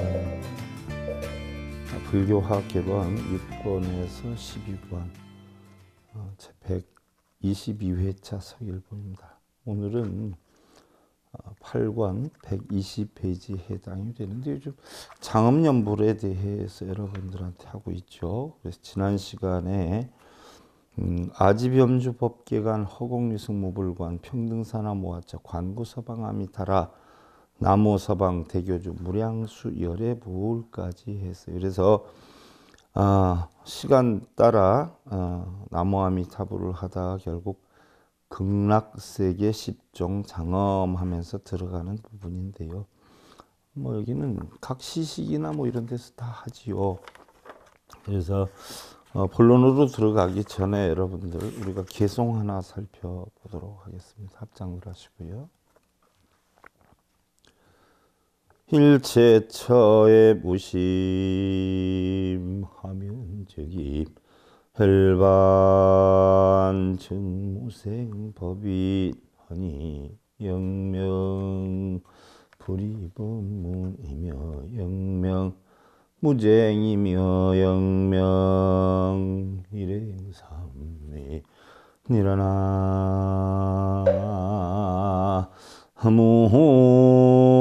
아, 불교학 개방 6권에서1 2권제 어, 122회차 서일본입니다. 오늘은 8관 어, 120페이지 해당이 되는데 요즘 장엄연불에 대해서 여러분들한테 하고 있죠. 그래서 지난 시간에 음, 아지변주법계관 허공유승모불관 평등사나 모하자 관구서방아미타라 나무 서방 대교주 무량수 열애부울까지 했어요. 그래서 아, 시간 따라 아, 어, 나무아미타불을 하다 결국 극락세계 십종 장엄하면서 들어가는 부분인데요. 뭐 여기는 각 시식이나 뭐 이런 데서 다 하지요. 그래서 어, 본론으로 들어가기 전에 여러분들 우리가 개송 하나 살펴보도록 하겠습니다. 합장을 하시고요. 일체처에 무심하면 즉이 헬반 증무생법이 하니 영명 불이법문이며 영명 무쟁이며 영명 일행삼미 일어나 하모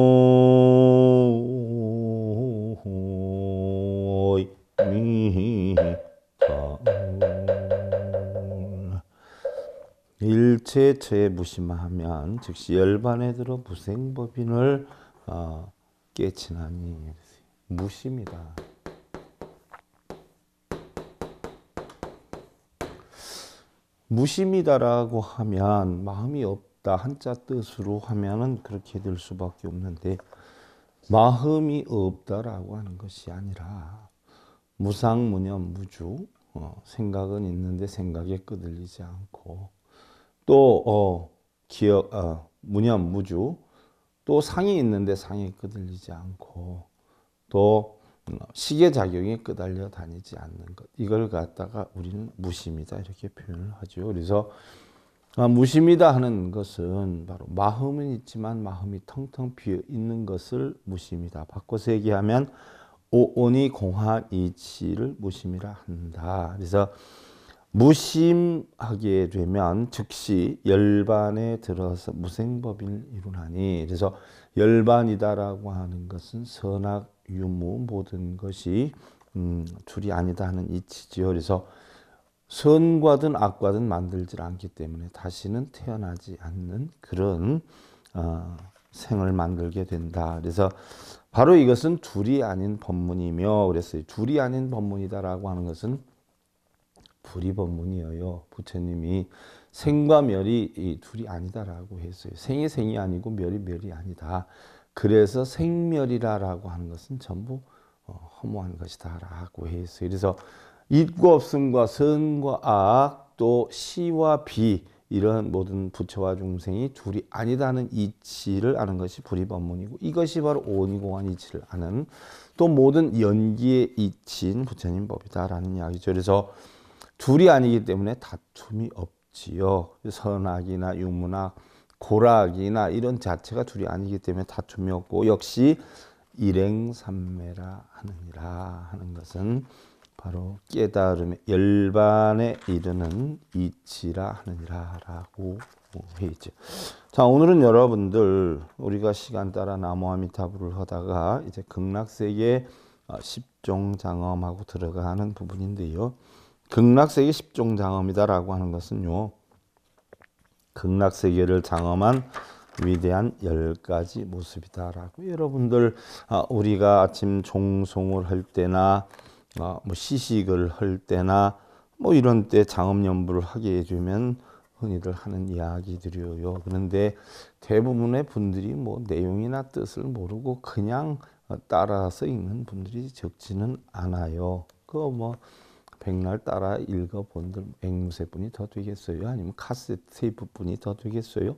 일체의 처에 무심하면 즉시 열반에 들어 무생법인을 어, 깨치나니 무심이다. 무심이다라고 하면 마음이 없다 한자 뜻으로 하면은 그렇게 될 수밖에 없는데 마음이 없다라고 하는 것이 아니라 무상무념 무주 어, 생각은 있는데 생각에 끄들리지 않고 또 어, 기억 어, 무념무주 또 상이 있는데 상이 끄들리지 않고 또 음, 시계 작용이 끄달려 다니지 않는 것 이걸 갖다가 우리는 무심이다 이렇게 표현을 하죠. 그래서 아, 무심이다 하는 것은 바로 마음은 있지만 마음이 텅텅 비어 있는 것을 무심이다. 바꿔서 얘기하면 오온이 공하이치를 무심이라 한다. 그래서 무심하게 되면 즉시 열반에 들어서 무생법을 이루나니 그래서 열반이다라고 하는 것은 선악 유무 모든 것이 음, 둘이 아니다 하는 이치지요. 그래서 선과든 악과든 만들질 않기 때문에 다시는 태어나지 않는 그런 어, 생을 만들게 된다. 그래서 바로 이것은 둘이 아닌 법문이며 그랬어요. 둘이 아닌 법문이다라고 하는 것은 불이법문이에요 부처님이 생과 멸이 이 둘이 아니다라고 했어요. 생이 생이 아니고 멸이 멸이 아니다. 그래서 생멸이라고 하는 것은 전부 어, 허무한 것이다라고 했어요. 그래서 있고 없음과 선과 악, 또 시와 비 이런 모든 부처와 중생이 둘이 아니다는 이치를 아는 것이 불이법문이고 이것이 바로 오니공한 이치를 아는 또 모든 연기의 이치인 부처님 법이다라는 이야기죠. 그래서 둘이 아니기 때문에 다툼이 없지요. 선악이나 유무나 고락이나 이런 자체가 둘이 아니기 때문에 다툼이 없고 역시 일행삼매라 하느니라 하는 것은 바로 깨달음의 열반에 이르는 이치라 하느니라라고 해 있죠. 자 오늘은 여러분들 우리가 시간 따라 나무아미타불을 하다가 이제 극락세계 10종 어, 장엄하고 들어가는 부분인데요. 극락세계 10종 장엄이다라고 하는 것은요. 극락세계를 장엄한 위대한 1가지 모습이다라고 여러분들 아, 우리가 아침 종송을 할 때나 아, 뭐 시식을 할 때나 뭐 이런 때 장엄연부를 하게 해주면 흔히들 하는 이야기들이요. 그런데 대부분의 분들이 뭐 내용이나 뜻을 모르고 그냥 따라서 읽는 분들이 적지는 않아요. 그뭐 백날 따라 읽어본들 앵무새뿐이 더 되겠어요? 아니면 카세트 테이프뿐이 더 되겠어요?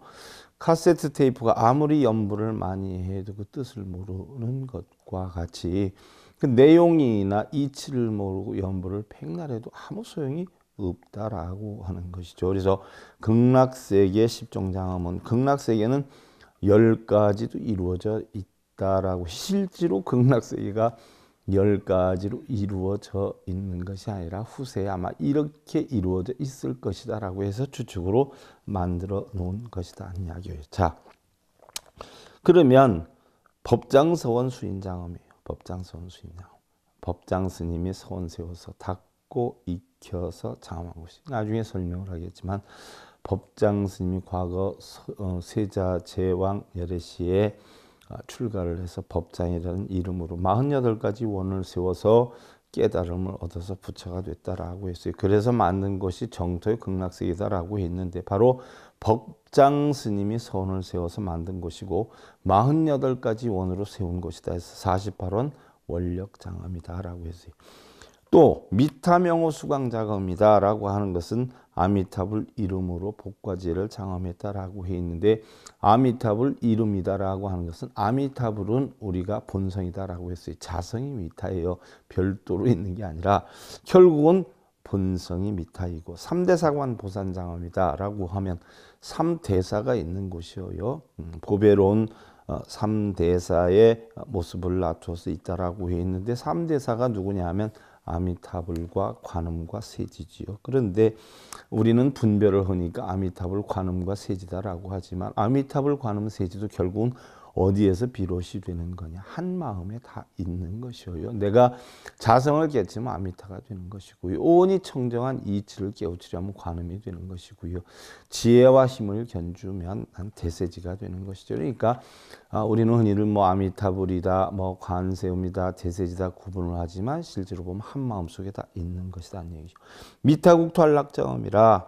카세트 테이프가 아무리 연구를 많이 해도 그 뜻을 모르는 것과 같이 그 내용이나 이치를 모르고 연구를 백날해도 아무 소용이 없다라고 하는 것이죠. 그래서 극락세계 십종장엄은 극락세계는 열 가지도 이루어져 있다라고 실제로 극락세계가 열 가지로 이루어져 있는 것이 아니라 후세에 아마 이렇게 이루어져 있을 것이다 라고 해서 추측으로 만들어 놓은 것이다 하는 이야기예요. 자, 그러면 법장 서원 수인장엄이에요. 법장 서원 수인장 법장 스님이 서원 세워서 닦고 익혀서 장엄한 것이 나중에 설명을 하겠지만 법장 스님이 과거 어, 세자 제왕 여래시에 아, 출가를 해서 법장이라는 이름으로 48가지 원을 세워서 깨달음을 얻어서 부처가 됐다라고 했어요. 그래서 만든 것이 정토의 극락세계다라고 했는데 바로 법장 스님이 선을 세워서 만든 것이고 48가지 원으로 세운 것이다 해서 48원 원력장엄이다라고 했어요. 또 미타명호 수강자금이다라고 하는 것은 아미타불 이름으로 복과제를 장엄했다라고 해 있는데 아미타불 이름이다라고 하는 것은 아미타불은 우리가 본성이다라고 했어요. 자성이 미타예요. 별도로 있는 게 아니라 결국은 본성이 미타이고 삼대사관 보산장엄이다라고 하면 삼대사가 있는 곳이어요. 보배로운 음, 어, 삼대사의 모습을 낮춰서 있다라고 해 있는데 삼대사가 누구냐 하면 아미타불과 관음과 세지지요. 그런데 우리는 분별을 하니까 아미타불 관음과 세지다라고 하지만 아미타불 관음 세지도 결국은 어디에서 비롯이 되는 거냐? 한 마음에 다 있는 것이요. 내가 자성을 깨치면 아미타가 되는 것이고요. 온이 청정한 이치를 깨우치려면 관음이 되는 것이고요. 지혜와 힘을 견주면 난 대세지가 되는 것이죠. 그러니까 아, 우리는 흔히들 뭐 아미타불이다, 뭐 관세음이다, 대세지다 구분을 하지만 실제로 보면 한 마음 속에 다 있는 것이다. 는 얘기죠. 미타국 탈락자음이라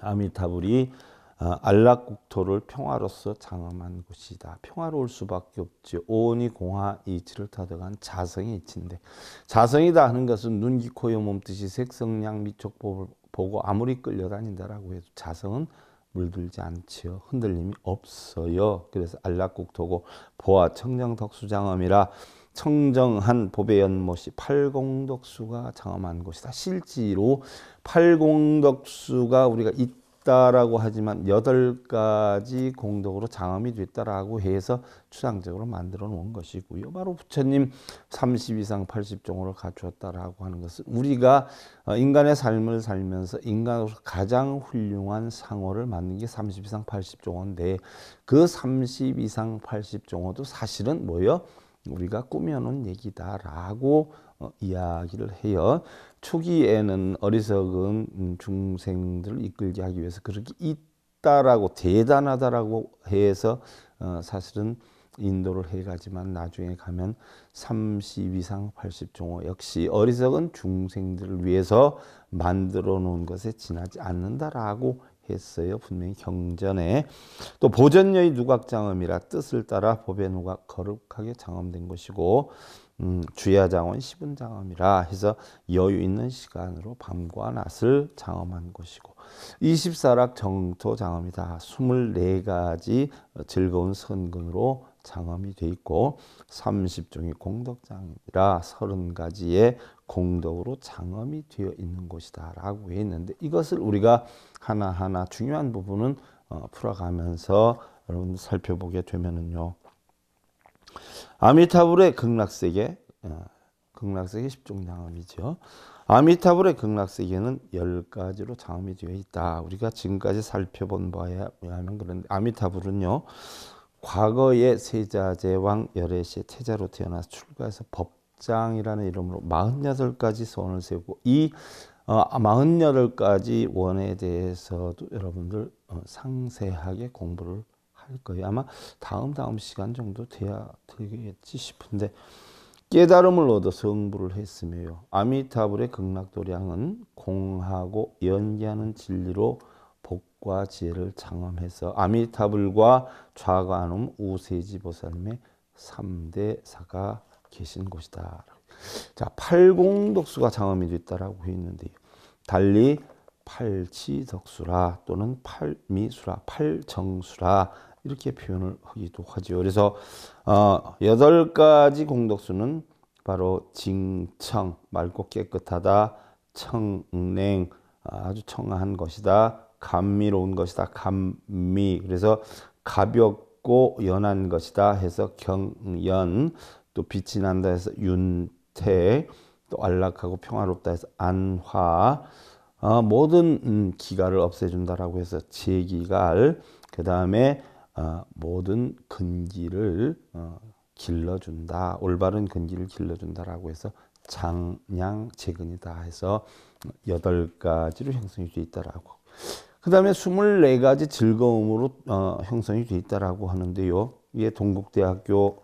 아미타불이 아, 안락국토를 평화로서 장엄한 곳이다. 평화로울 수밖에 없지. 오온이 공화 이치를 타득한 자성의 이치인데 자성이다 하는 것은 눈, 기 코, 요 몸뜻이 색성량 미촉 보고 아무리 끌려다닌다라고 해도 자성은 물들지 않지요. 흔들림이 없어요. 그래서 안락국토고 보아 청정덕수장엄이라 청정한 보배 연못이 팔공덕수가 장엄한 곳이다. 실제로 팔공덕수가 우리가 이 없다라고 하지만 여덟 가지 공덕으로 장엄이 됐다라고 해서 추상적으로 만들어 놓은 것이고요. 바로 부처님 30 이상 8 0종으 갖추었다라고 하는 것은 우리가 어, 인간의 삶을 살면서 인간으로서 가장 훌륭한 상호를 만든 게30 이상 8 0종인데그30 이상 80종호도 사실은 뭐예요? 우리가 꾸며놓은 얘기다라고 어, 이야기를 해요. 초기에는 어리석은 음, 중생들을 이끌게 하기 위해서 그렇게 있다라고 대단하다라고 해서 어, 사실은 인도를 해가지만 나중에 가면 32상 80종호 역시 어리석은 중생들을 위해서 만들어 놓은 것에 지나지 않는다라고 했어요. 분명히 경전에 또 보전여의 누각장엄이라 뜻을 따라 법의 누각 거룩하게 장엄된 것이고 음, 주야장원 시분장엄이라 해서 여유 있는 시간으로 밤과 낮을 장엄한 것이고 24락 정토 장엄이다. 24가지 즐거운 선근으로 장엄이 돼 있고 30종이 공덕장이라 30가지의 공덕으로 장엄이 되어 있는 곳이다 라고 했는데 이것을 우리가 하나하나 중요한 부분은 어, 풀어가면서 여러분 살펴보게 되면은요. 아미타불의 극락세계, 예, 극락세계 10종 장암이죠. 아미타불의 극락세계는 10가지로 장암이 되어 있다. 우리가 지금까지 살펴본 바에 의하면 그런데 아미타불은요. 과거의 세자제왕 열애시의 태자로 태어나서 출가해서 법장이라는 이름으로 48가지 소원을 세우고 이 어, 48가지 원에 대해서도 여러분들 어, 상세하게 공부를 할 거예요. 아마 다음 다음 시간 정도 돼야 되겠지 싶은데 깨달음을 얻어 성불을 했으며요. 아미타불의 극락도량은 공하고 연기하는 진리로 복과 지혜를 장엄해서 아미타불과 좌가눔 우세지보살님의 3대 사가 계신 곳이다. 자, 팔공덕수가 장엄이 됐다라고 했는데 달리 팔치덕수라 또는 팔미수라 팔정수라 이렇게 표현을 하기도 하죠. 그래서 어, 여덟 가지 공덕수는 바로 징청, 맑고 깨끗하다, 청냉, 아주 청한 아 것이다, 감미로운 것이다, 감미. 그래서 가볍고 연한 것이다 해서 경연, 또 빛이 난다 해서 윤태, 또 안락하고 평화롭다 해서 안화, 어, 모든 음, 기가를 없애준다라고 해서 제기갈, 그 다음에 어, 모든 근기를 어, 길러준다. 올바른 근기를 길러준다라고 해서 장량 재근이다 해서 여덟 가지로 형성이 되어 있다라고. 그 다음에 스물네 가지 즐거움으로 어, 형성이 되어 있다라고 하는데요. 이게 동국대학교에서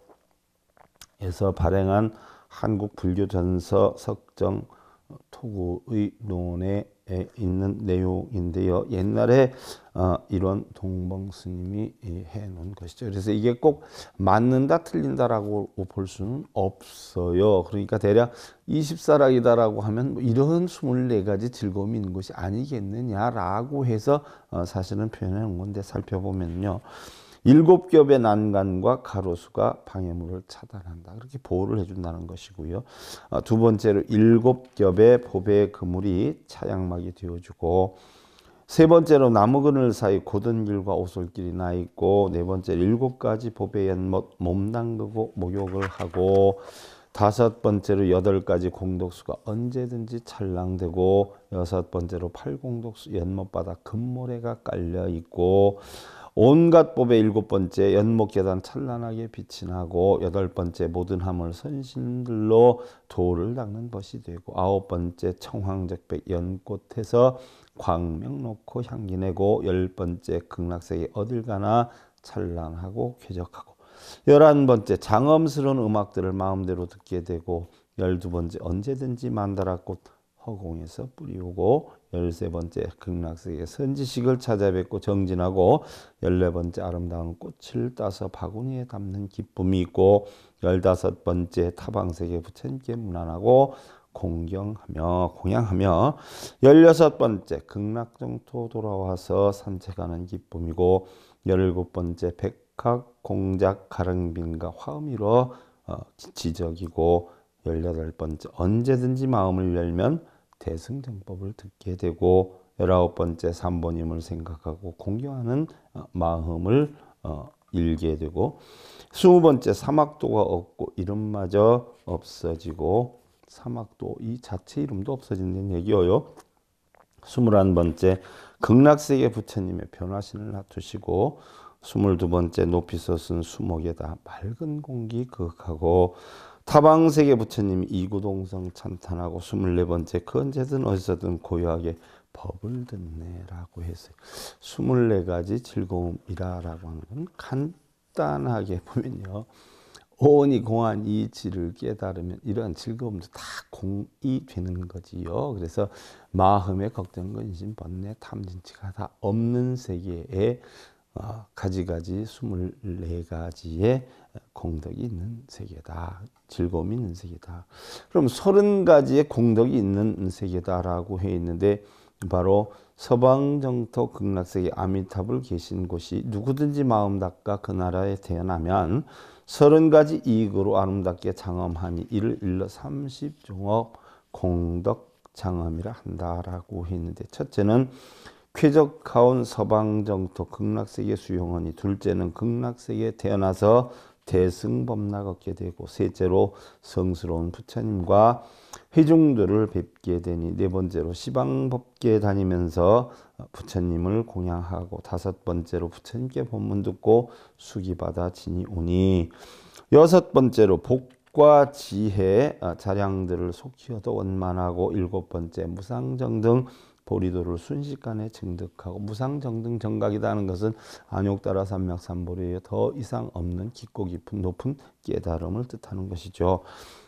발행한 한국 불교전서 석정 토구의 논에 있는 내용인데요. 옛날에 어, 이런 동방 스님이 해놓은 것이죠. 그래서 이게 꼭 맞는다 틀린다라고 볼 수는 없어요. 그러니까 대략 24락이다라고 하면 뭐 이런 24가지 즐거움이 있는 것이 아니겠느냐라고 해서 어, 사실은 표현해 놓은 건데 살펴보면요. 일곱 겹의 난간과 가로수가 방해물을 차단한다. 그렇게 보호를 해준다는 것이고요. 어, 두 번째로 일곱 겹의 보배 그물이 차양막이 되어주고 세 번째로 나무 그늘 사이 고든 길과 오솔길이 나 있고 네 번째로 일곱 가지 보배의 못몸 담그고 목욕을 하고 다섯 번째로 여덟 가지 공덕수가 언제든지 찰랑되고 여섯 번째로 팔 공덕수 연못바다 금모래가 깔려 있고 온갖 법의 일곱 번째 연목계단 찬란하게 빛이 나고 여덟 번째 모든 함을 선신들로 도를 닦는 벗이 되고 아홉 번째 청황적백 연꽃에서 광명 놓고 향기 내고 열 번째 극락세계 어딜 가나 찬란하고 쾌적하고 열한 번째 장엄스러운 음악들을 마음대로 듣게 되고 열두 번째 언제든지 만다라꽃 허공에서 뿌리우고 열세 번째 극락세계 선지식을 찾아뵙고 정진하고 열네 번째 아름다운 꽃을 따서 바구니에 담는 기쁨이 있고 열다섯 번째 타방세계 부처님께 무난하고 공경하며 공양하며 열여섯 번째 극락정토 돌아와서 산책하는 기쁨이고 열일곱 번째 백학 공작 가릉빈과 화음이로 어, 지적이고 열여덟 번째 언제든지 마음을 열면 대승전법을 듣게 되고 열아홉 번째 삼보님을 생각하고 공경하는 어, 마음을 어, 읽게 되고 스무 번째 사막도가 없고 이름마저 없어지고 사막도 이 자체 이름도 없어진다는 얘기예요. 스물한 번째 극락세계 부처님의 변화신을 놔두시고 스물두 번째 높이서 쓴 수목에다 맑은 공기 극하고 타방세계 부처님이 구동성 찬탄하고 24번째 그 언제든 어디서든 고요하게 법을 듣네라고 했어요. 24가지 즐거움이라라고 하는 건 간단하게 보면요. 온이 공한 이치를 깨달으면 이러한 즐거움도 다 공이 되는 거지요. 그래서 마음의 걱정, 근심, 번뇌, 탐진치가 다 없는 세계에 어, 가지가지 24가지의 공덕이 있는 세계다. 즐거움이 있는 세계다. 그럼 서른 가지의 공덕이 있는 세계다라고 해 있는데 바로 서방정토 극락세계 아미타불 계신 곳이 누구든지 마음 닦아 그 나라에 태어나면 서른 가지 이익으로 아름답게 장엄하니 이를 일러 삼십 종업 공덕 장엄이라 한다라고 했는데 첫째는 쾌적하온 서방정토 극락세계 수용원이 둘째는 극락세계에 태어나서 대승범락 얻게 되고 셋째로 성스러운 부처님과 회중들을 뵙게 되니 네 번째로 시방법계 다니면서 부처님을 공양하고 다섯 번째로 부처님께 법문 듣고 수기받아 지니 오니 여섯 번째로 복과 지혜 아, 자량들을 속히 얻어 원만하고 일곱 번째 무상정 등 보리도를 순식간에 증득하고 무상정등 정각이라는 것은 안욕따라 삼맥삼보리에 더 이상 없는 깊고 깊은 높은 깨달음을 뜻하는 것이죠.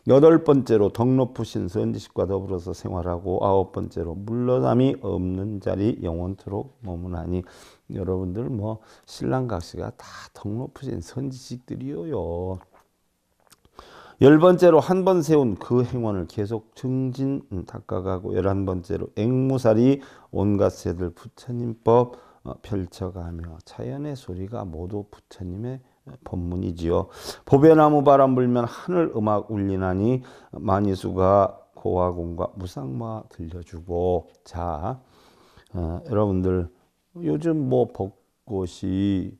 여덟 번째로 덕 높으신 선지식과 더불어서 생활하고 아홉 번째로 물러남이 없는 자리 영원토록 머무나니 여러분들 뭐 신랑각시가 다덕 높으신 선지식들이요. 열 번째로 한 번 세운 그 행원을 계속 증진 음, 닦아가고 열한 번째로 앵무살이 온갖 새들 부처님법 어, 펼쳐가며 자연의 소리가 모두 부처님의 어, 법문이지요. 보배나무 바람 불면 하늘 음악 울리나니 마니수가 고화공과 무상마 들려주고 자 어, 여러분들 요즘 뭐 벚꽃이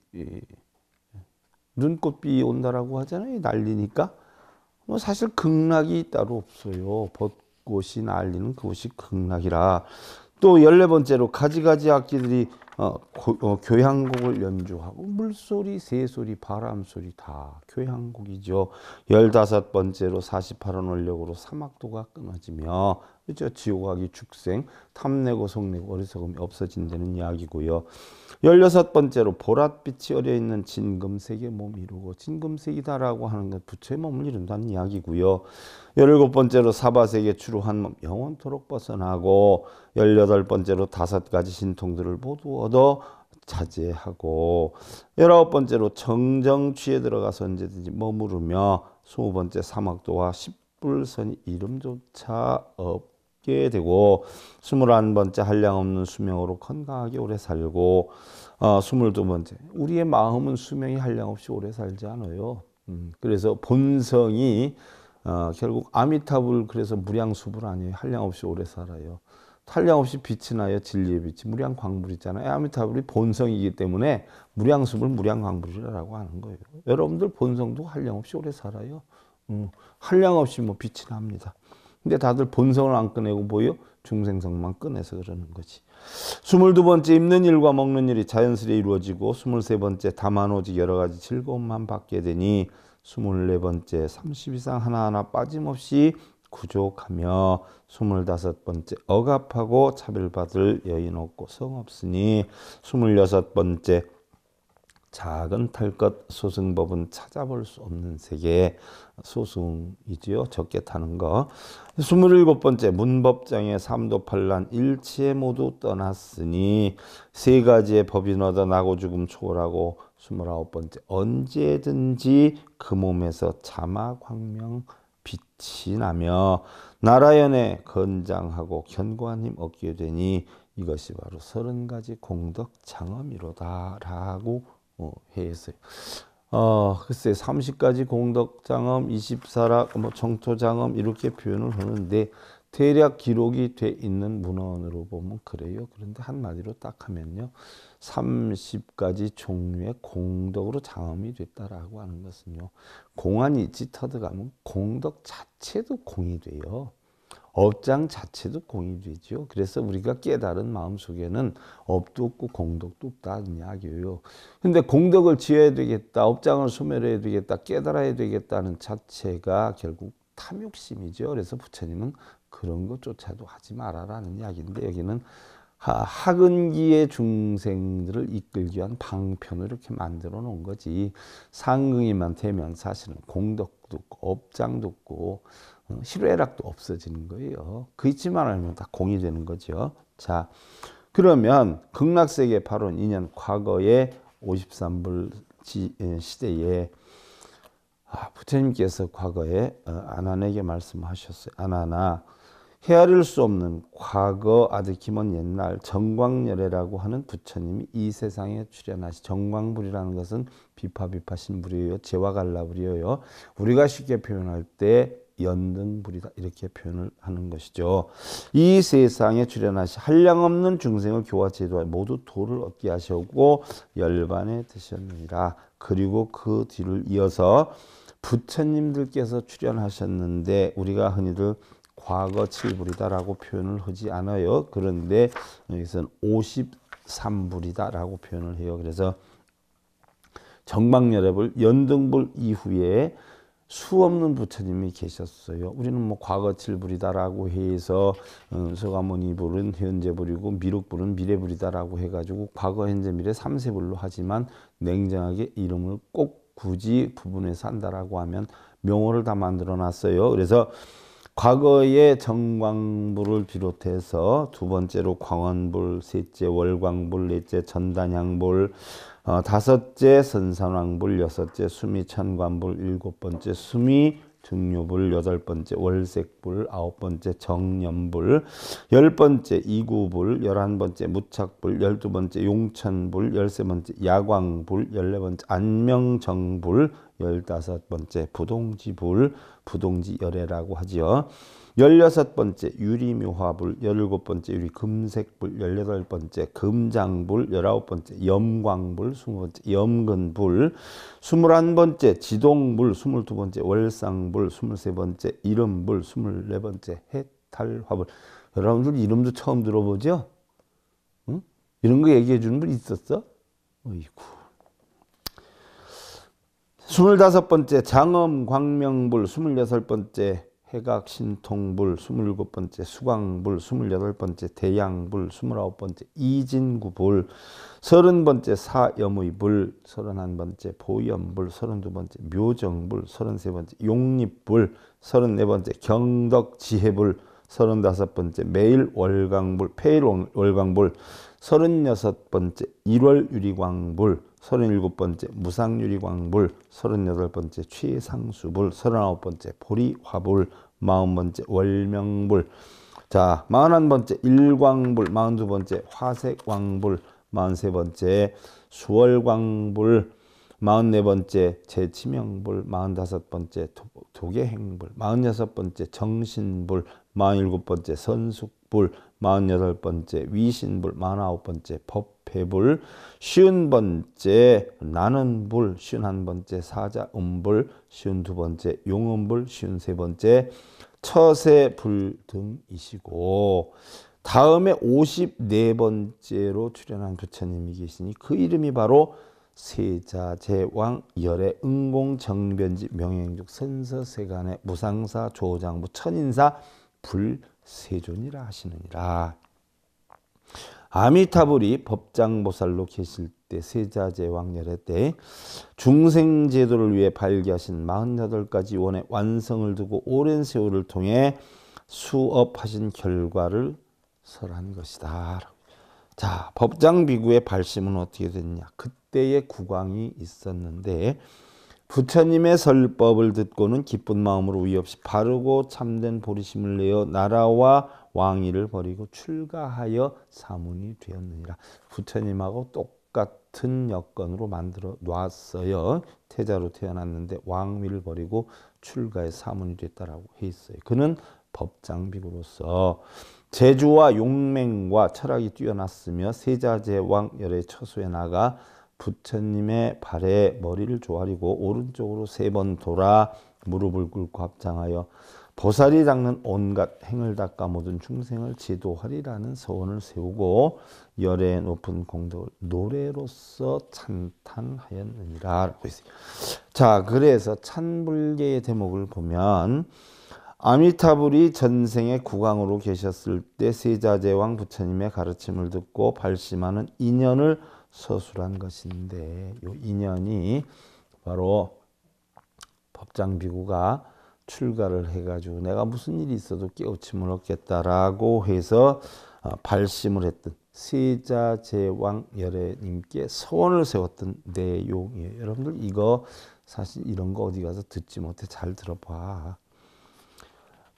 눈꽃비 온다라고 하잖아요 난리니까 뭐 사실 극락이 따로 없어요. 벚꽃이 날리는 그곳이 극락이라. 또 열네 번째로 가지가지 악기들이 어, 고, 어, 교향곡을 연주하고 물소리, 새소리, 바람소리 다 교향곡이죠. 열다섯 번째로 48원 원력으로 사막도가 끊어지며 그죠 지옥하기 죽생 탐내고 속내고 어리석음이 없어진다는 이야기고요. 열여섯 번째로 보랏빛이 어려있는 진금색의 몸 이루고 진금색이다라고 하는 것 부처의 몸을 이룬다는 이야기고요. 열일곱 번째로 사바색계 추루한 몸 영원토록 벗어나고 열여덟 번째로 다섯 가지 신통들을 모두 얻어 자제하고 열아홉 번째로 정정취에 들어가서 언제든지 머무르며 스무 번째 사막도와 십불선이 이름조차 없게 되고 스물한 번째 한량 없는 수명으로 건강하게 오래 살고 어, 22번째 우리의 마음은 수명이 한량 없이 오래 살지 않아요. 음, 그래서 본성이 어, 결국 아미타불 그래서 무량수불 아니에요. 한량 없이 오래 살아요. 한량 없이 빛이 나요. 진리의 빛이 무량 광불이잖아요. 아미타불이 본성이기 때문에 무량수불 무량 광불이라고 하는 거예요. 여러분들 본성도 한량 없이 오래 살아요. 음, 한량 없이 뭐 빛이 납니다. 근데 다들 본성을 안 꺼내고 보요 중생성만 꺼내서 그러는 거지. 22번째 입는 일과 먹는 일이 자연스레 이루어지고 23번째 다만 오직 여러 가지 즐거움만 받게 되니 24번째 30 이상 하나하나 빠짐없이 구족하며 25번째 억압하고 차별받을 여인 없고 성 없으니 26번째 작은 탈것 소승법은 찾아볼 수 없는 세계의 소승이지요. 적게 타는 거. 27번째 문법장의 삼도팔란 일치 모두 떠났으니 세 가지의 법이 너다 나고 죽음 초월하고 29번째 언제든지 그 몸에서 자마 광명 빛이 나며 나라연에 건장하고 견고한 힘 얻게 되니 이것이 바로 서른 가지 공덕 장엄이로다라고 뭐 회에서 어 글쎄 30가지 공덕장엄 24락 뭐 청토장엄 이렇게 표현을 하는데 대략 기록이 돼 있는 문헌으로 보면 그래요. 그런데 한마디로 딱 하면요. 30가지 종류의 공덕으로 장엄이 됐다라고 하는 것은요. 공안이 짙어들가면 공덕 자체도 공이 돼요. 업장 자체도 공인주죠 그래서 우리가 깨달은 마음속에는 업도 없고 공덕도 없다는 이야기예요. 근데 공덕을 지어야 되겠다, 업장을 소멸해야 되겠다, 깨달아야 되겠다는 자체가 결국 탐욕심이죠. 그래서 부처님은 그런 것조차도 하지 말아라는 이야기인데 여기는 하근기의 중생들을 이끌기 위한 방편을 이렇게 만들어 놓은 거지 상응이만 되면 사실은 공덕도 없고 업장도 없고 어, 실외락도 없어지는 거예요. 그있지만 알면 다 공이 되는 거죠. 자, 그러면 극락세계 파론 2년 과거의 53불 시대에 아, 부처님께서 과거에 어, 아난에게 말씀하셨어요. 아난아, 헤아릴 수 없는 과거 아주 기먼 옛날 정광열애라고 하는 부처님이 이 세상에 출현하시 정광불이라는 것은 비파비파 신불이에요. 재와 갈라불이에요. 우리가 쉽게 표현할 때 연등 불이다 이렇게 표현을 하는 것이죠. 이 세상에 출현하시 한량없는 중생을 교화 제도하 모두 도를 얻게 하셨고 열반에 드셨느니라. 그리고 그 뒤를 이어서 부처님들께서 출연하셨는데 우리가 흔히들 과거 칠불이다라고 표현을 하지 않아요. 그런데 여기서는 53불이다라고 표현을 해요. 그래서 정방열애불 연등불 이후에 수 없는 부처님이 계셨어요. 우리는 뭐 과거칠불이다라고 해서 서가모니 어, 불은 현재 불이고 미륵 불은 미래 불이다라고 해가지고 과거 현재 미래 삼세 불로 하지만 냉정하게 이름을 꼭 굳이 부분에서 한다라고 하면 명호를 다 만들어 놨어요. 그래서 과거의 정광불을 비롯해서 두 번째로 광원불, 셋째 월광불, 넷째 전단향불, 어, 다섯째 선산왕불, 여섯째 수미천관불 일곱 번째 수미 등유불, 여덟 번째 월색불, 아홉 번째 정년불열 번째 이구불, 열한 번째 무착불, 열두 번째 용천불, 열세 번째 야광불, 열네 번째 안명정불, 열다섯 번째 부동지불, 부동지 열애라고 하지요. 열여섯 번째 유리묘화불, 열일곱 번째 유리금색불, 열여덟 번째 금장불, 열아홉 번째 염광불, 스무 번째 염근불, 스물한 번째 지동불, 스물두 번째 월상불, 스물세 번째 이름불, 스물네 번째 해탈화불. 여러분들 이름도 처음 들어보죠? 응? 이런 거 얘기해 주는 분 있었어? 어이구. 스물다섯 번째 장엄 광명불, 스물여섯 번째 해각신통불 27번째, 수광불 28번째, 대양불 29번째, 이진구불 30번째, 사여무이불 31번째, 보연불 32번째, 묘정불 33번째, 용립불 34번째, 경덕지혜불 35번째, 매일월광불, 폐일월광불 36번째, 1월유리광불 37번째 무상유리광불, 38번째 취상수불, 39번째 보리화불, 40번째 월명불, 자 41번째 일광불, 42번째 화색광불, 43번째 수월광불, 44번째 재치명불 45번째 도계행불, 46번째 정신불, 47번째 선숙 불 48번째, 위신불 49번째, 법회불 50번째, 나는불 51번째, 사자음불 52번째, 용음불 53번째, 처세불 등이시고 다음에 54번째로 출연한 교차님이 계시니 그 이름이 바로 세자제왕 열애 응공정변지 명행족 선서세간의 무상사 조장부 천인사 불 세존이라 하시느니라. 아미타불이 법장보살로 계실 때 세자제 왕렬회 때 중생제도를 위해 발기하신 48가지 원의 완성을 두고 오랜 세월을 통해 수업하신 결과를 설한 것이다. 자, 법장비구의 발심은 어떻게 됐냐. 그때의 국왕이 있었는데 부처님의 설법을 듣고는 기쁜 마음으로 우의 없이 바르고 참된 보리심을 내어 나라와 왕위를 버리고 출가하여 사문이 되었느니라. 부처님하고 똑같은 여건으로 만들어 놨어요. 태자로 태어났는데 왕위를 버리고 출가의 사문이 됐다라고 해 있어요. 그는 법장비구로서 제주와 용맹과 철학이 뛰어났으며 세자제왕 열의 처소에 나가 부처님의 발에 머리를 조아리고 오른쪽으로 세 번 돌아 무릎을 꿇고 합장하여 보살이 닦는 온갖 행을 닦아 모든 중생을 지도하리라는 서원을 세우고 열의 높은 공덕을 노래로서 찬탄하였느니라 라고 있어요. 자 그래서 찬불계의 대목을 보면 아미타불이 전생의 국왕으로 계셨을 때 세자제왕 부처님의 가르침을 듣고 발심하는 인연을 서술한 것인데 이 인연이 바로 법장비구가 출가를 해가지고 내가 무슨 일이 있어도 깨우침을 얻겠다라고 해서 어, 발심을 했던 세자 제왕 열애님께 서원을 세웠던 내용이에요. 여러분들 이거 사실 이런 거 어디 가서 듣지 못해 잘 들어봐.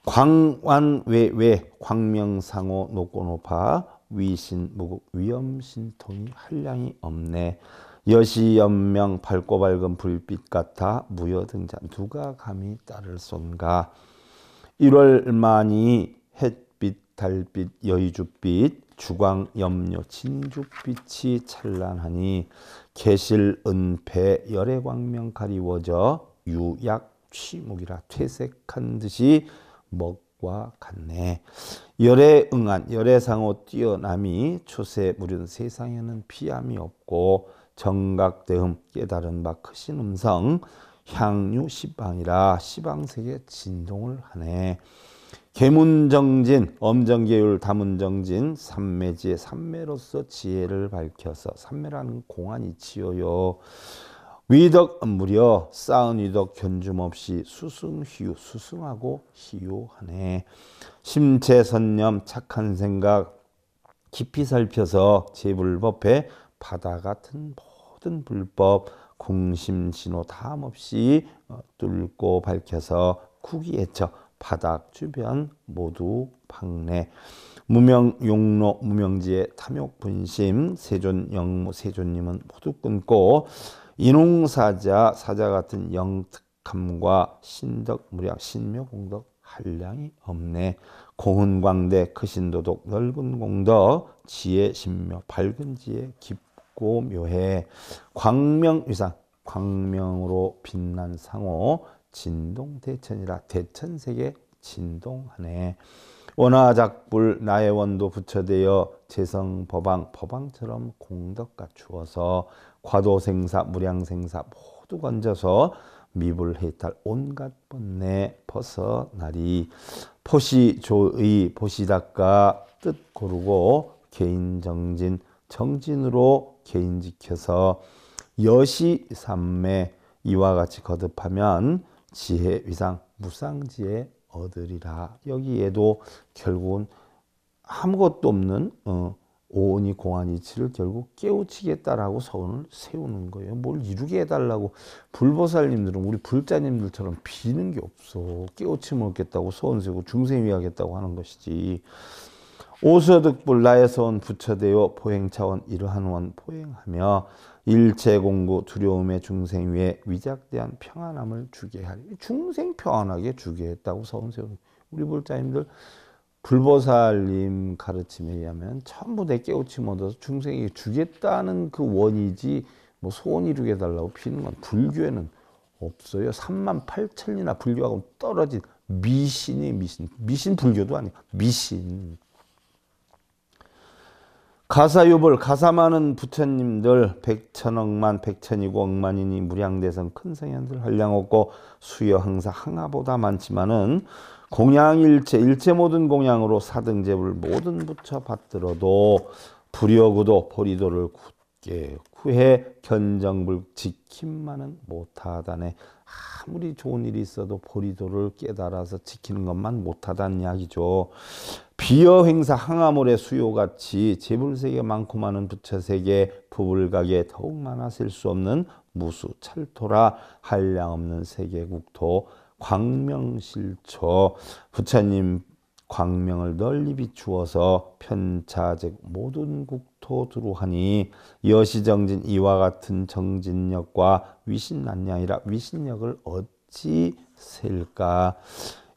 광완외외 광명상호 높고 높아 위신 무국 뭐, 위엄신통이 한량이 없네. 여시연명 밝고 밝은 불빛 같아 무여등잔 누가 감히 딸을 쏜가. 1월만이 햇빛 달빛 여의주빛 주광 염료 진주빛이 찬란하니 계실 은폐 열의 광명 가리워져 유약 취목이라 퇴색한 듯이 먹과 같네. 열에 응한 열애상호 뛰어남이 추세 무른 세상에는 피함이 없고 정각대음 깨달은 바 크신 음성 향유 시방이라 시방세계 진동을 하네 계문정진 엄정계율 다문정진 삼매지의 삼매로서 지혜를 밝혀서 삼매라는 공안이 지어요 위덕 무려 쌓은 위덕 견줌 없이 수승휘유 수승하고 휘유하네 심체 선념 착한 생각 깊이 살펴서 제불법에 바다 같은 모든 불법 공심 진호 다함 없이 어, 뚫고 밝혀서 구기애처 바닥 주변 모두 박내 무명 용로 무명지의 탐욕 분심 세존 영무 세존님은 모두 끊고 인홍사자 사자 같은 영특함과 신덕 무량 신묘 공덕 한량이 없네 고운 광대 크신 도덕 넓은 공덕 지혜 신묘 밝은 지혜 깊고 묘해 광명 위상 광명으로 빛난 상호 진동 대천이라 대천 세계 진동하네 원화작불 나의 원도 부처되어 재성법왕 법왕처럼 공덕 갖추어서 과도생사 무량생사 모두 건져서 미불해탈 온갖 번뇌 벗어나리 포시조의 포시작가뜻 고르고 개인정진 정진으로 개인 지켜서 여시삼매 이와 같이 거듭하면 지혜 위상 무상지에 얻으리라. 여기에도 결국은 아무것도 없는 어, 오온이 공안이치를 결국 깨우치겠다라고 서원을 세우는 거예요. 뭘 이루게 해달라고 불보살님들은 우리 불자님들처럼 비는 게 없어. 깨우침을 얻겠다고 소원 세고 중생위 하겠다고 하는 것이지. 오서득불 나에서 온 부처되어 보행차원 이러한 원 포행하며 일체 공고 두려움의 중생 위에 위작대한 평안함을 주게 하리. 중생 평안하게 주게 했다고 서원세우 우리 불자님들 불보살님 가르침에 의하면 전부 내 깨우침 못해서중생이 주겠다는 그 원이지 뭐 소원 이루게 달라고 피는 건 불교에는 없어요. 3만 8천이나 불교하고 떨어진 미신이 미신. 미신 불교도 아니고 미신. 가사유불 가사 많은 부처님들 백천억만 백천이고 억만이니 무량대성 큰 성현들 한량 없고 수여 항사 항아보다 많지만은 공양일체 일체 모든 공양으로 사등제불 모든 부처 받들어도 불여구도 보리도를 굳게 구해 견정불 지킴만은 못하다네 아무리 좋은 일이 있어도 보리도를 깨달아서 지키는 것만 못하다는 이야기죠 비어 행사 항암물의 수요같이 재물세계 많고 많은 부처세계 부불가게 더욱 많아질 수 없는 무수 철토라 한량 없는 세계국토 광명실처 부처님 광명을 널리 비추어서 편차적 모든 국토 두루하니 여시정진 이와 같은 정진력과 위신난이아니라 위신력을 어찌 셀까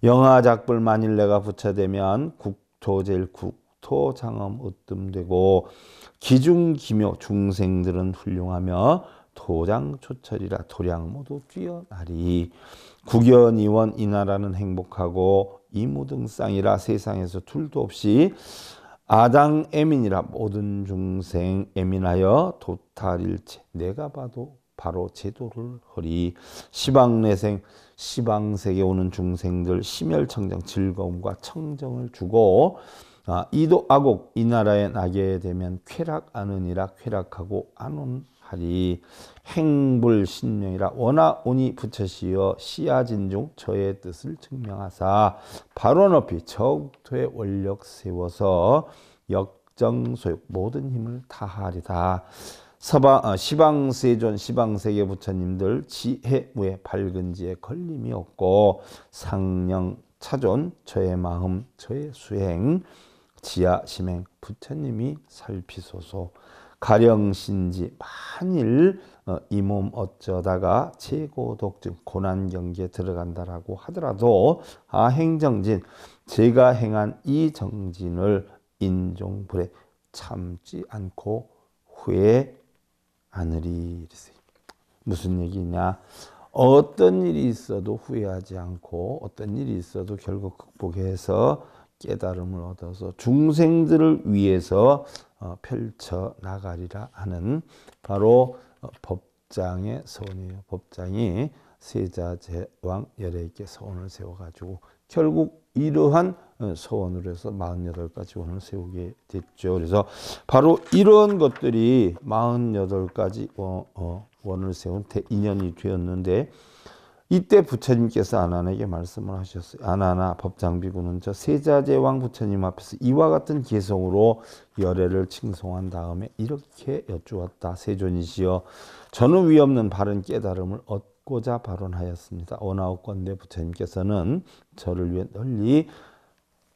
영하작불 만일 내가 부처되면 국 조젤국토 장엄 으뜸되고 기중기묘 중생들은 훌륭하며 도장 초철이라 도량 모두 뛰어나리 국연이원 이 나라는 행복하고 이무등상이라 세상에서 둘도 없이 아당 애민이라 모든 중생 애민하여 도탈일체 내가 봐도 바로 제도를 허리 시방내생 시방세계 오는 중생들 심혈청정 즐거움과 청정을 주고 아, 이도 아곡 이 나라에 나게 되면 쾌락아느니라 쾌락하고 안온하리 행불신명이라 원하오니 부처시여 시야진중 저의 뜻을 증명하사 바로 높이 적토의 원력 세워서 역정소욕 모든 힘을 다하리다 서방, 아, 어, 시방 세존, 시방 세계 부처님들 지혜무의 밝은지에 걸림이 없고 상령 차존 저의 마음, 저의 수행, 지하 심행 부처님이 살피소서. 가령신지 만일 어, 이몸 어쩌다가 최고 독증 고난 경계에 들어간다라고 하더라도 아 행정진 제가 행한 이 정진을 인종불에 참지 않고 후에 하늘이 이랬어 무슨 얘기냐? 어떤 일이 있어도 후회하지 않고 어떤 일이 있어도 결국 극복해서 깨달음을 얻어서 중생들을 위해서 어, 펼쳐 나가리라 하는 바로 어, 법장의 소이에요 법장이 세자 제왕 열애께 소원을 세워가지고 결국 이러한 소원으로 어, 해서 48가지 원을 세우게 됐죠. 그래서 바로 이런 것들이 48가지 어, 원을 세운 인연이 되었는데 이때 부처님께서 아난에게 말씀을 하셨어요. 아나나 법장비구는 저 세자제왕 부처님 앞에서 이와 같은 개성으로 열애를 칭송한 다음에 이렇게 여쭈었다. 세존이시여 저는 위없는 바른 깨달음을 얻 고자 발언하였습니다. 원하옵건대 부처님께서는 저를 위해 널리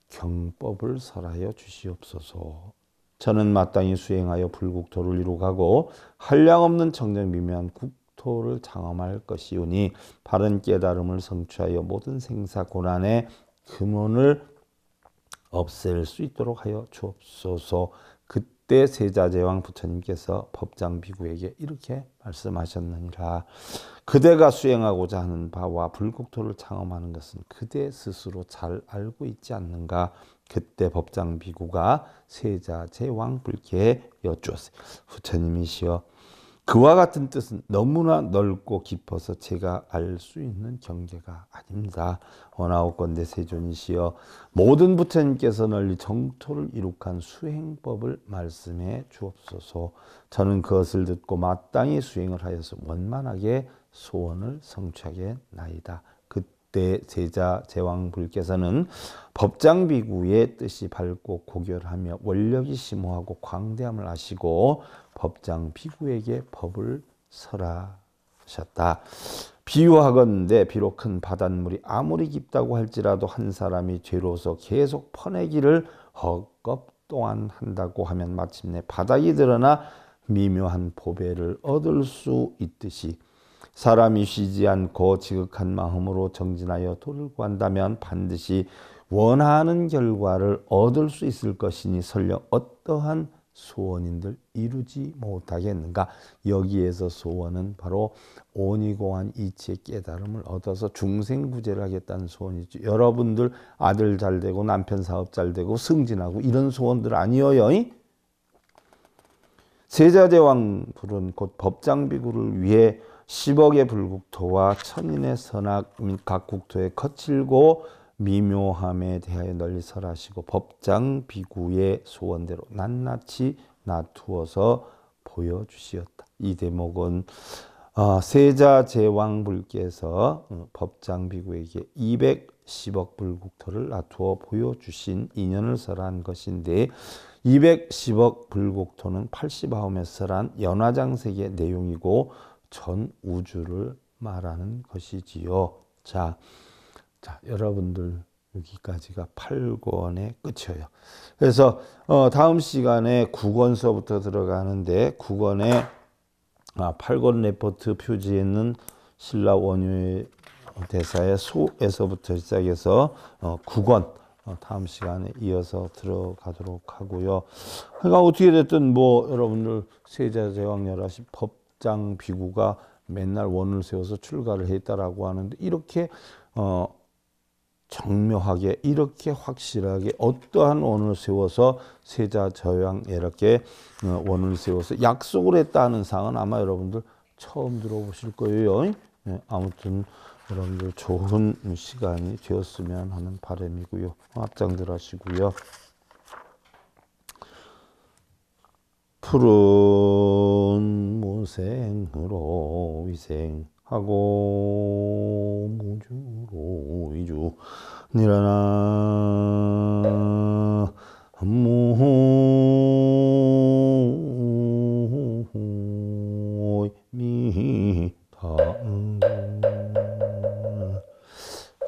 경법을 설하여 주시옵소서. 저는 마땅히 수행하여 불국토를 이루 가고 한량없는 청정 미묘한 국토를 장엄할 것이오니 바른 깨달음을 성취하여 모든 생사 고난의 근원을 없앨 수 있도록 하여 주옵소서. 그때 세자제왕 부처님께서 법장비구에게 이렇게 말씀하셨느니라 그대가 수행하고자 하는 바와 불국토를 창험하는 것은 그대 스스로 잘 알고 있지 않는가 그때 법장비구가 세자제왕 불께 여쭈었어요 부처님이시여 그와 같은 뜻은 너무나 넓고 깊어서 제가 알 수 있는 경계가 아닙니다. 원하옵건대 세존이시여 모든 부처님께서 널리 정토를 이룩한 수행법을 말씀해 주옵소서. 저는 그것을 듣고 마땅히 수행을 하여서 원만하게 소원을 성취하게 나이다. 6대 제자 제왕불께서는 법장비구의 뜻이 밝고 고결하며 원력이 심오하고 광대함을 아시고 법장비구에게 법을 설하셨다. 비유하건대 비록 큰 바닷물이 아무리 깊다고 할지라도 한 사람이 죄로서 계속 퍼내기를 헛겁 또한 한다고 하면 마침내 바닥이 드러나 미묘한 보배를 얻을 수 있듯이 사람이 쉬지 않고 지극한 마음으로 정진하여 도를 구한다면 반드시 원하는 결과를 얻을 수 있을 것이니 설령 어떠한 소원인들 이루지 못하겠는가? 여기에서 소원은 바로 온이고한 이치의 깨달음을 얻어서 중생구제를 하겠다는 소원이죠. 여러분들 아들 잘 되고 남편 사업 잘 되고 승진하고 이런 소원들 아니어요. 세자제왕 불은 곧 법장비구를 위해 10억의 불국토와 천인의 선악 각 국토의 거칠고 미묘함에 대하여 널리 설하시고 법장 비구의 소원대로 낱낱이 나두어서 보여주시었다. 이 대목은 아, 세자 제왕불께서 음, 법장 비구에게 210억 불국토를 나투어 보여주신 인연을 설한 것인데 210억 불국토는 89매 설한 연화장색의 내용이고 전 우주를 말하는 것이지요. 자, 자 여러분들 여기까지가 8권의 끝이에요. 그래서 어, 다음 시간에 9권서부터 들어가는데 9권에 아, 8권 레포트 표지에 있는 신라 원유 대사의 소에서부터 시작해서 어, 9권 어, 다음 시간에 이어서 들어가도록 하고요. 그러니까 어떻게 됐든 뭐 여러분들 세자 제왕 열하시 법 백장 비구가 맨날 원을 세워서 출가를 했다라고 하는데 이렇게 어 정묘하게 이렇게 확실하게 어떠한 원을 세워서 세자 저양 이렇게 어, 원을 세워서 약속을 했다는 상은 아마 여러분들 처음 들어보실 거예요. 네, 아무튼 여러분들 좋은 시간이 되었으면 하는 바람이고요. 앞장들 하시고요. 푸른 무생으로 위생하고 무주로 위주 니라나 무미다 음.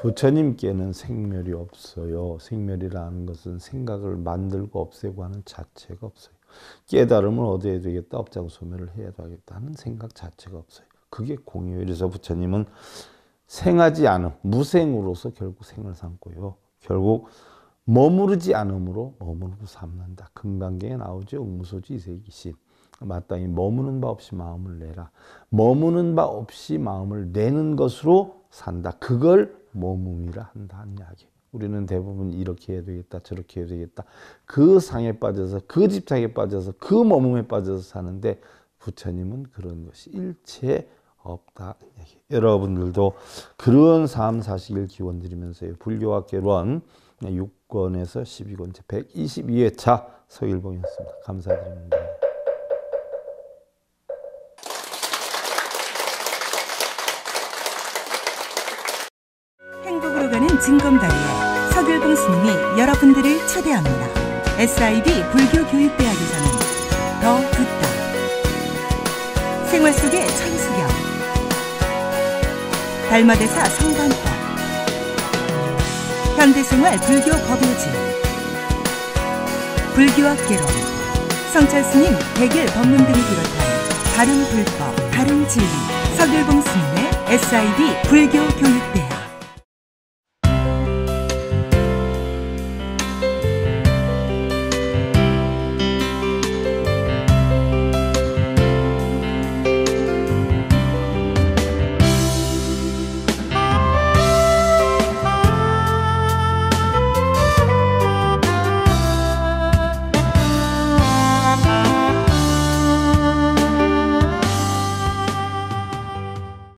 부처님께는 생멸이 없어요. 생멸이라는 것은 생각을 만들고 없애고 하는 자체가 없어요. 깨달음을 얻어야 되겠다. 업장 소멸을 해야 되겠다는 생각 자체가 없어요. 그게 공유. 그래서 부처님은 생하지 않음, 무생으로서 결국 생을 삼고요. 결국 머무르지 않음으로 머무르고 삼는다. 금강경에 나오죠. 무소지 이세기신. 마땅히 머무는 바 없이 마음을 내라. 머무는 바 없이 마음을 내는 것으로 산다. 그걸 머무이라 한다는 이야기. 우리는 대부분 이렇게 해야 되겠다 저렇게 해야 되겠다 그 상에 빠져서 그 집착에 빠져서 그 머뭄에 빠져서 사는데 부처님은 그런 것이 일체 없다 여러분들도 그런 삶 사시길 기원 드리면서요 불교와 개론 6권에서 12권 122회차 서일봉이었습니다 감사드립니다 증검다리에 서글봉 스님이 여러분들을 초대합니다. SIB 불교교육대학에서는 더 듣다. 생활 속의 천수경. 달마대사 성단법. 현대생활 불교 법요지. 불교학개론. 성찰 스님 백일 법문 등을 비롯한 다른 불법, 다른 진리. 서글봉 스님의 SIB 불교교육대학.